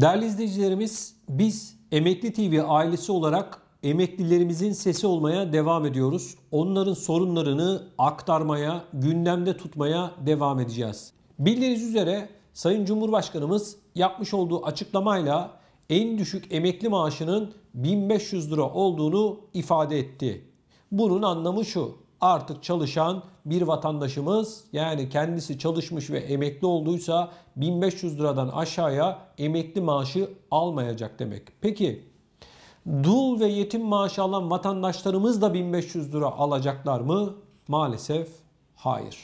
Değerli izleyicilerimiz biz Emekli TV ailesi olarak emeklilerimizin sesi olmaya devam ediyoruz. Onların sorunlarını aktarmaya, gündemde tutmaya devam edeceğiz. Bildiğiniz üzere Sayın Cumhurbaşkanımız yapmış olduğu açıklamayla en düşük emekli maaşının 1500 lira olduğunu ifade etti. Bunun anlamı şu artık çalışan bir vatandaşımız yani kendisi çalışmış ve emekli olduysa 1500 liradan aşağıya emekli maaşı almayacak demek. Peki dul ve yetim maaşı alan vatandaşlarımız da 1500 lira alacaklar mı? Maalesef hayır.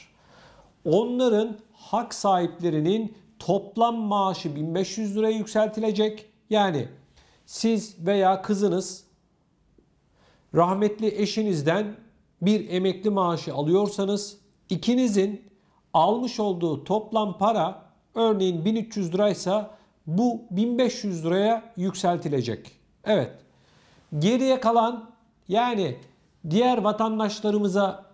Onların hak sahiplerinin toplam maaşı 1500 liraya yükseltilecek. Yani siz veya kızınız rahmetli eşinizden bir emekli maaşı alıyorsanız ikinizin almış olduğu toplam para örneğin 1300 liraysa bu 1500 liraya yükseltilecek. Evet. Geriye kalan yani diğer vatandaşlarımıza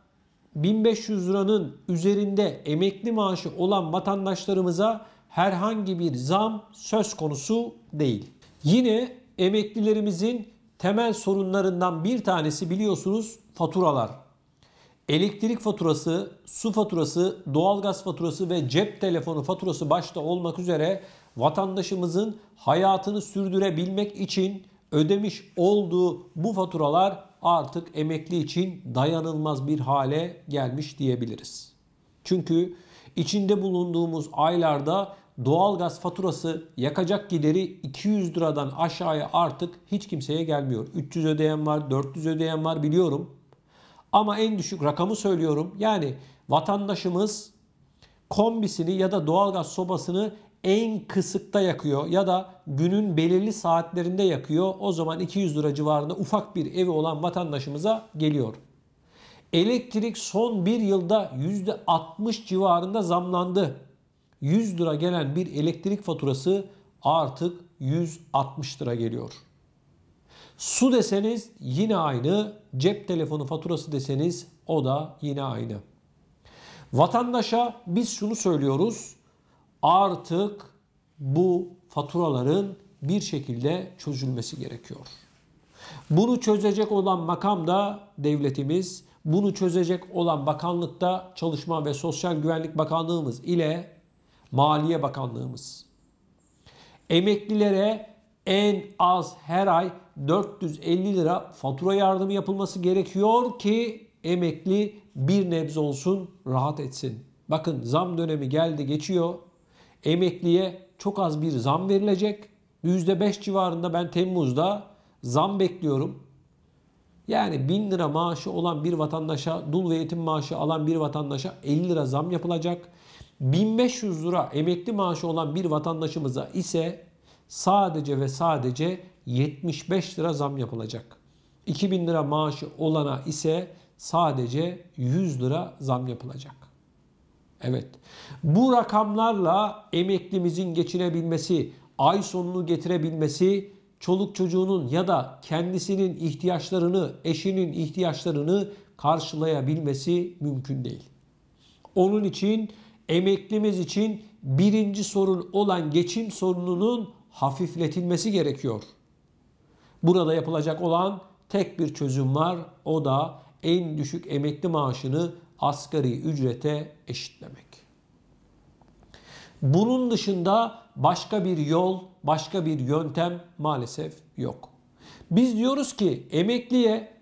1500 liranın üzerinde emekli maaşı olan vatandaşlarımıza herhangi bir zam söz konusu değil. Yine emeklilerimizin temel sorunlarından bir tanesi biliyorsunuz faturalar, elektrik faturası, su faturası, doğalgaz faturası ve cep telefonu faturası başta olmak üzere vatandaşımızın hayatını sürdürebilmek için ödemiş olduğu bu faturalar artık emekli için dayanılmaz bir hale gelmiş diyebiliriz. Çünkü içinde bulunduğumuz aylarda doğalgaz faturası yakacak gideri 200 liradan aşağıya artık hiç kimseye gelmiyor. 300 ödeyen var, 400 ödeyen var biliyorum. Ama en düşük rakamı söylüyorum. Yani vatandaşımız kombisini ya da doğalgaz sobasını en kısıkta yakıyor ya da günün belirli saatlerinde yakıyor. O zaman 200 lira civarında ufak bir evi olan vatandaşımıza geliyor. Elektrik son bir yılda %60 civarında zamlandı. 100 lira gelen bir elektrik faturası artık 160 lira geliyor. Su deseniz yine aynı. Cep telefonu faturası deseniz o da yine aynı. Vatandaşa biz şunu söylüyoruz. Artık bu faturaların bir şekilde çözülmesi gerekiyor. Bunu çözecek olan makam da devletimiz, bunu çözecek olan bakanlıkta Çalışma ve Sosyal Güvenlik Bakanlığımız ile Maliye Bakanlığımız. Emeklilere en az her ay 450 lira fatura yardımı yapılması gerekiyor ki emekli bir nebze olsun rahat etsin. Bakın zam dönemi geldi geçiyor. Emekliye çok az bir zam verilecek. %5 civarında ben Temmuz'da zam bekliyorum. Yani 1000 lira maaşı olan bir vatandaşa, dul ve yetim maaşı alan bir vatandaşa 50 lira zam yapılacak. 1500 lira emekli maaşı olan bir vatandaşımıza ise sadece ve sadece 75 lira zam yapılacak. 2000 lira maaşı olana ise sadece 100 lira zam yapılacak. Evet. Bu rakamlarla emeklimizin geçinebilmesi, ay sonunu getirebilmesi, çoluk çocuğunun ya da kendisinin ihtiyaçlarını, eşinin ihtiyaçlarını karşılayabilmesi mümkün değil. Onun için emeklimiz için birinci sorun olan geçim sorununun hafifletilmesi gerekiyor. Burada yapılacak olan tek bir çözüm var. O da en düşük emekli maaşını asgari ücrete eşitlemek. Bunun dışında başka bir yol, başka bir yöntem maalesef yok. Biz diyoruz ki emekliye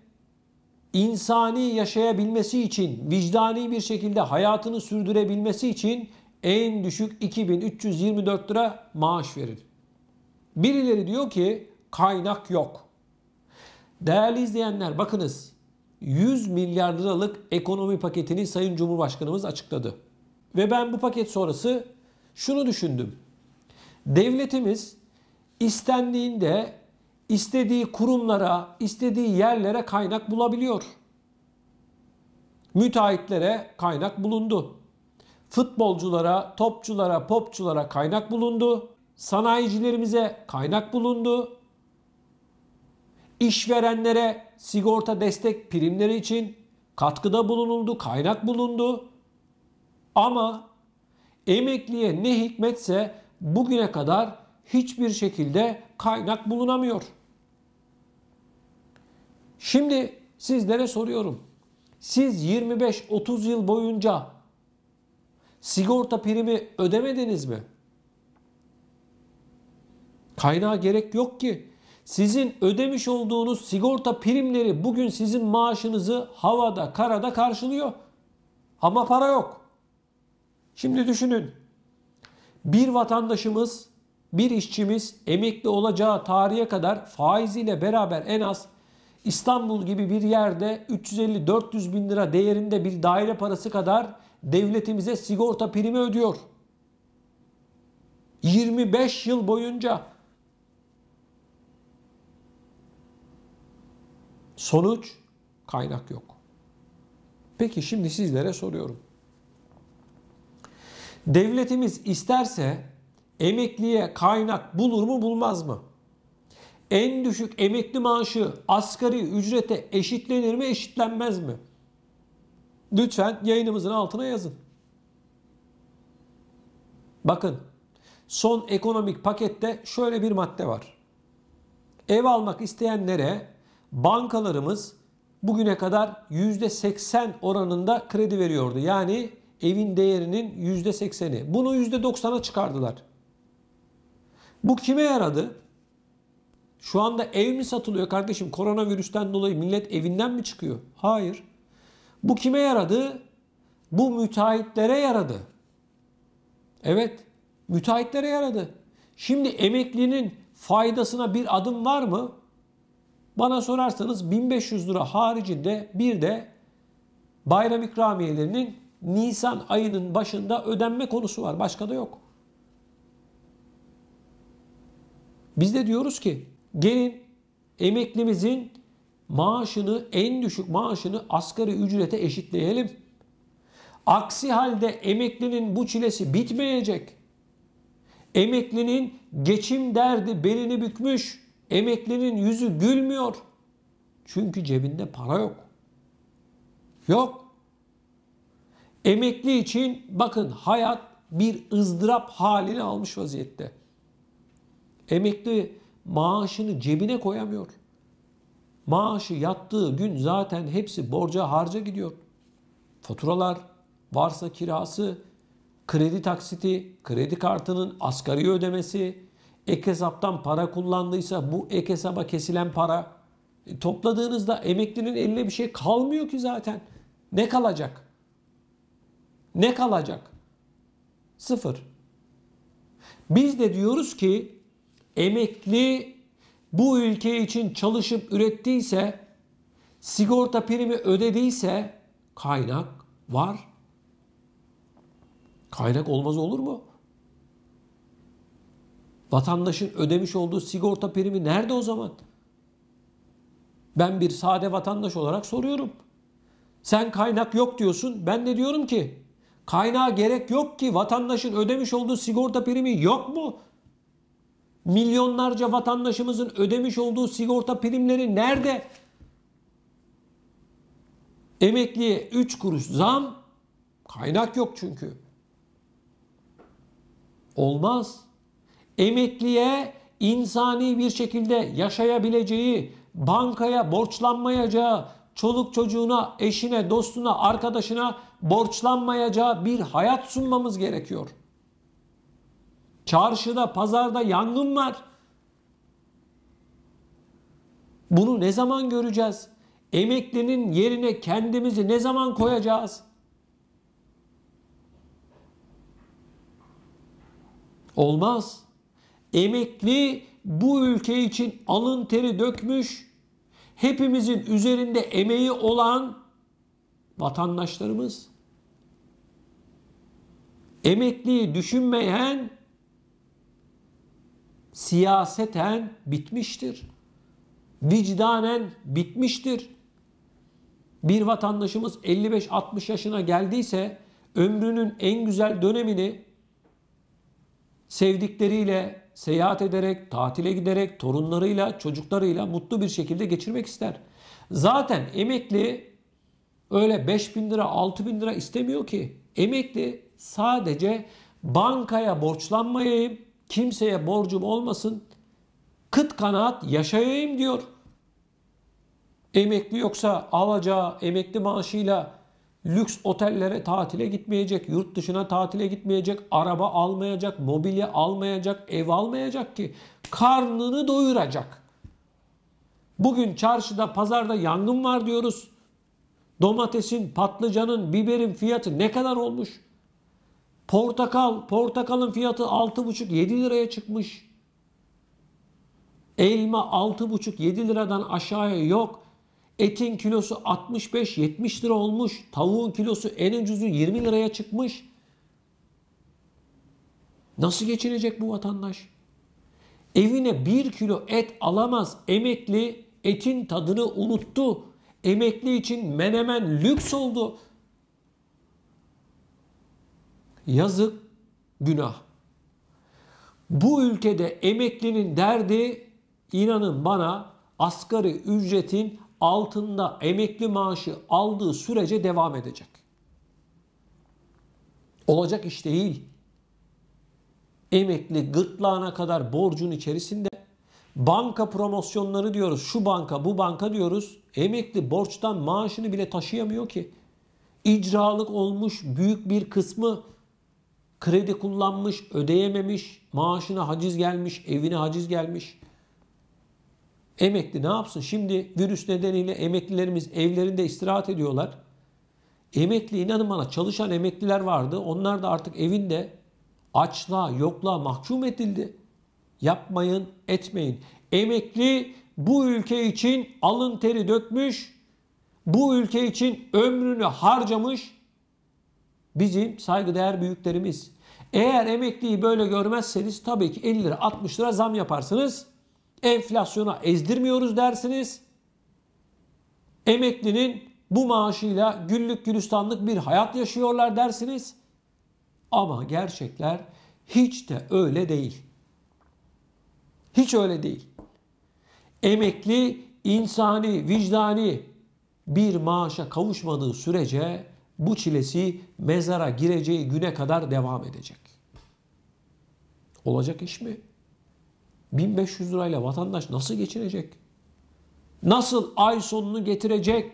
insani yaşayabilmesi için, vicdani bir şekilde hayatını sürdürebilmesi için en düşük 2324 lira maaş verin. Birileri diyor ki kaynak yok. Değerli izleyenler bakınız 100 milyar liralık ekonomi paketini Sayın Cumhurbaşkanımız açıkladı. Ve ben bu paket sonrası şunu düşündüm. Devletimiz istendiğinde istediği kurumlara, istediği yerlere kaynak bulabiliyor. Müteahhitlere kaynak bulundu. Futbolculara, topçulara, popçulara kaynak bulundu sanayicilerimize kaynak bulundu. İşverenlere sigorta destek primleri için katkıda bulunuldu, kaynak bulundu. Ama emekliye ne hikmetse bugüne kadar hiçbir şekilde kaynak bulunamıyor. Şimdi sizlere soruyorum. Siz 25-30 yıl boyunca sigorta primi ödemediniz mi? Kaynağa gerek yok ki. Sizin ödemiş olduğunuz sigorta primleri bugün sizin maaşınızı havada, karada karşılıyor. Ama para yok. Şimdi düşünün. Bir vatandaşımız, bir işçimiz emekli olacağı tarihe kadar faiziyle beraber en az İstanbul gibi bir yerde 350-400 bin lira değerinde bir daire parası kadar devletimize sigorta primi ödüyor. 25 yıl boyunca Sonuç kaynak yok. Peki şimdi sizlere soruyorum. Devletimiz isterse emekliye kaynak bulur mu bulmaz mı? En düşük emekli maaşı asgari ücrete eşitlenir mi eşitlenmez mi? Lütfen yayınımızın altına yazın. Bakın son ekonomik pakette şöyle bir madde var. Ev almak isteyenlere bankalarımız bugüne kadar %80 oranında kredi veriyordu. Yani evin değerinin %80'i. Bunu %90'a çıkardılar. Bu kime yaradı? Şu anda ev mi satılıyor kardeşim? Koronavirüsten dolayı millet evinden mi çıkıyor? Hayır. Bu kime yaradı? Bu müteahhitlere yaradı. Evet, müteahhitlere yaradı. Şimdi emeklinin faydasına bir adım var mı? Bana sorarsanız 1500 lira haricinde bir de bayram ikramiyelerinin Nisan ayının başında ödenme konusu var. Başka da yok. Biz de diyoruz ki gelin emeklimizin maaşını en düşük maaşını asgari ücrete eşitleyelim. Aksi halde emeklinin bu çilesi bitmeyecek. Emeklinin geçim derdi belini bükmüş. Emeklinin yüzü gülmüyor. Çünkü cebinde para yok. Yok. Emekli için bakın hayat bir ızdırap halini almış vaziyette. Emekli maaşını cebine koyamıyor. Maaşı yattığı gün zaten hepsi borca harca gidiyor. Faturalar, varsa kirası, kredi taksiti, kredi kartının asgari ödemesi, ek hesaptan para kullandıysa bu ek hesaba kesilen para e, topladığınızda emeklinin eline bir şey kalmıyor ki zaten. Ne kalacak? Ne kalacak? Sıfır. Biz de diyoruz ki emekli bu ülke için çalışıp ürettiyse, sigorta primi ödediyse kaynak var. Kaynak olmaz olur mu? Vatandaşın ödemiş olduğu sigorta primi nerede o zaman? Ben bir sade vatandaş olarak soruyorum. Sen kaynak yok diyorsun. Ben de diyorum ki kaynağa gerek yok ki vatandaşın ödemiş olduğu sigorta primi yok mu? Milyonlarca vatandaşımızın ödemiş olduğu sigorta primleri nerede? Emekliye 3 kuruş zam, kaynak yok çünkü. Olmaz emekliye insani bir şekilde yaşayabileceği, bankaya borçlanmayacağı, çoluk çocuğuna, eşine, dostuna, arkadaşına borçlanmayacağı bir hayat sunmamız gerekiyor. Çarşıda, pazarda yangın var. Bunu ne zaman göreceğiz? Emeklinin yerine kendimizi ne zaman koyacağız? Olmaz. Emekli bu ülke için alın teri dökmüş, hepimizin üzerinde emeği olan vatandaşlarımız. Emekliyi düşünmeyen siyaseten bitmiştir. Vicdanen bitmiştir. Bir vatandaşımız 55-60 yaşına geldiyse ömrünün en güzel dönemini sevdikleriyle, seyahat ederek, tatile giderek, torunlarıyla, çocuklarıyla mutlu bir şekilde geçirmek ister. Zaten emekli öyle 5 bin lira, 6 bin lira istemiyor ki. Emekli sadece bankaya borçlanmayayım, kimseye borcum olmasın, kıt kanaat yaşayayım diyor. Emekli yoksa alacağı emekli maaşıyla lüks otellere tatile gitmeyecek, yurt dışına tatile gitmeyecek, araba almayacak, mobilya almayacak, ev almayacak ki karnını doyuracak. Bugün çarşıda, pazarda yangın var diyoruz. Domatesin, patlıcanın, biberin fiyatı ne kadar olmuş? Portakal, portakalın fiyatı 6,5-7 liraya çıkmış. Elma 6,5-7 liradan aşağıya yok. Etin kilosu 65-70 lira olmuş. Tavuğun kilosu en ucuzu 20 liraya çıkmış. Nasıl geçinecek bu vatandaş? Evine bir kilo et alamaz. Emekli etin tadını unuttu. Emekli için menemen lüks oldu. Yazık, günah. Bu ülkede emeklinin derdi inanın bana asgari ücretin altında emekli maaşı aldığı sürece devam edecek. Olacak iş değil. Emekli gırtlağına kadar borcun içerisinde banka promosyonları diyoruz. Şu banka, bu banka diyoruz. Emekli borçtan maaşını bile taşıyamıyor ki. İcralık olmuş büyük bir kısmı kredi kullanmış, ödeyememiş, maaşına haciz gelmiş, evine haciz gelmiş. Emekli ne yapsın? Şimdi virüs nedeniyle emeklilerimiz evlerinde istirahat ediyorlar. Emekli inanın bana çalışan emekliler vardı. Onlar da artık evinde açlığa, yokluğa mahkum edildi. Yapmayın, etmeyin. Emekli bu ülke için alın teri dökmüş, bu ülke için ömrünü harcamış bizim saygıdeğer büyüklerimiz. Eğer emekliyi böyle görmezseniz tabii ki 50 lira 60 lira zam yaparsınız enflasyona ezdirmiyoruz dersiniz. Emeklinin bu maaşıyla güllük gülistanlık bir hayat yaşıyorlar dersiniz. Ama gerçekler hiç de öyle değil. Hiç öyle değil. Emekli insani, vicdani bir maaşa kavuşmadığı sürece bu çilesi mezara gireceği güne kadar devam edecek. Olacak iş mi? 1500 lirayla vatandaş nasıl geçinecek? Nasıl ay sonunu getirecek?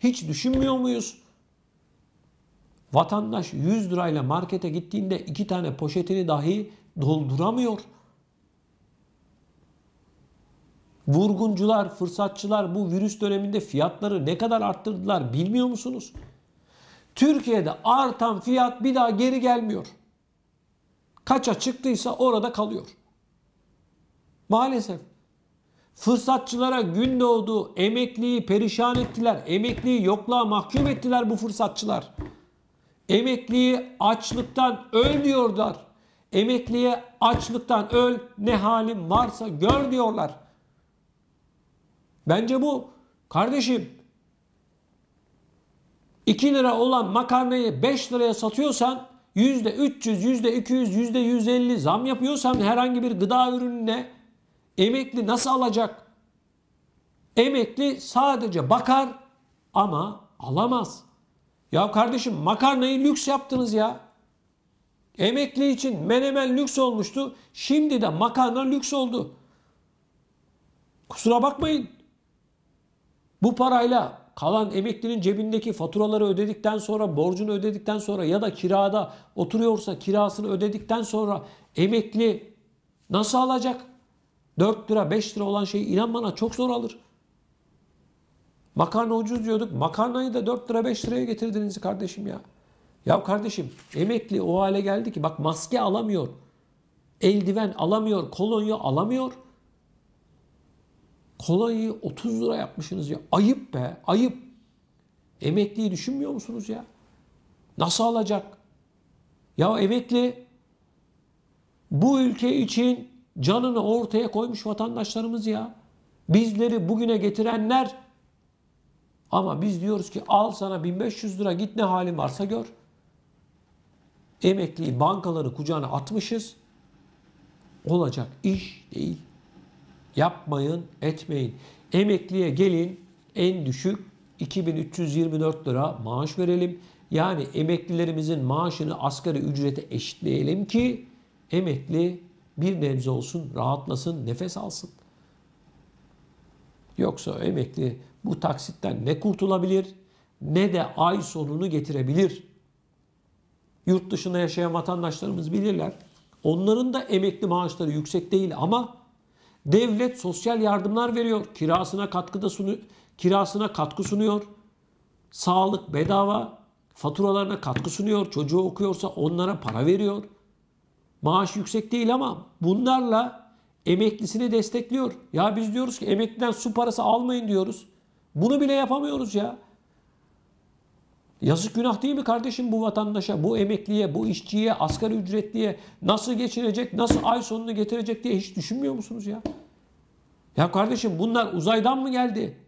Hiç düşünmüyor muyuz? Vatandaş 100 lirayla markete gittiğinde iki tane poşetini dahi dolduramıyor. Vurguncular, fırsatçılar bu virüs döneminde fiyatları ne kadar arttırdılar bilmiyor musunuz? Türkiye'de artan fiyat bir daha geri gelmiyor. Kaça çıktıysa orada kalıyor. Maalesef. Fırsatçılara gün doğdu. Emekliyi perişan ettiler. Emekliyi yokluğa mahkum ettiler bu fırsatçılar. Emekliyi açlıktan öl diyorlar. Emekliye açlıktan öl ne halin varsa gör diyorlar. Bence bu kardeşim 2 lira olan makarnayı 5 liraya satıyorsan %300, %200, %150 zam yapıyorsan herhangi bir gıda ürününe Emekli nasıl alacak? Emekli sadece bakar ama alamaz. Ya kardeşim makarnayı lüks yaptınız ya. Emekli için menemen lüks olmuştu. Şimdi de makarna lüks oldu. Kusura bakmayın. Bu parayla kalan emeklinin cebindeki faturaları ödedikten sonra, borcunu ödedikten sonra ya da kirada oturuyorsa kirasını ödedikten sonra emekli nasıl alacak? 4 lira 5 lira olan şeyi inan bana çok zor alır. Makarna ucuz diyorduk. Makarnayı da 4 lira 5 liraya getirdiniz kardeşim ya. Ya kardeşim emekli o hale geldi ki bak maske alamıyor. Eldiven alamıyor. Kolonya alamıyor. Kolonyayı 30 lira yapmışsınız ya. Ayıp be ayıp. Emekliyi düşünmüyor musunuz ya? Nasıl alacak? Ya emekli bu ülke için canını ortaya koymuş vatandaşlarımız ya. Bizleri bugüne getirenler ama biz diyoruz ki al sana 1500 lira git ne halin varsa gör. Emekliyi bankaları kucağına atmışız. Olacak iş değil. Yapmayın, etmeyin. Emekliye gelin en düşük 2324 lira maaş verelim. Yani emeklilerimizin maaşını asgari ücrete eşitleyelim ki emekli bir nebze olsun rahatlasın, nefes alsın. Yoksa emekli bu taksitten ne kurtulabilir ne de ay sonunu getirebilir. Yurt dışında yaşayan vatandaşlarımız bilirler. Onların da emekli maaşları yüksek değil ama devlet sosyal yardımlar veriyor. Kirasına katkıda sunu kirasına katkı sunuyor. Sağlık bedava, faturalarına katkı sunuyor. Çocuğu okuyorsa onlara para veriyor. Maaş yüksek değil ama bunlarla emeklisini destekliyor. Ya biz diyoruz ki emekliden su parası almayın diyoruz. Bunu bile yapamıyoruz ya. Yazık günah değil mi kardeşim bu vatandaşa, bu emekliye, bu işçiye, asgari ücretliye nasıl geçinecek, nasıl ay sonunu getirecek diye hiç düşünmüyor musunuz ya? Ya kardeşim bunlar uzaydan mı geldi?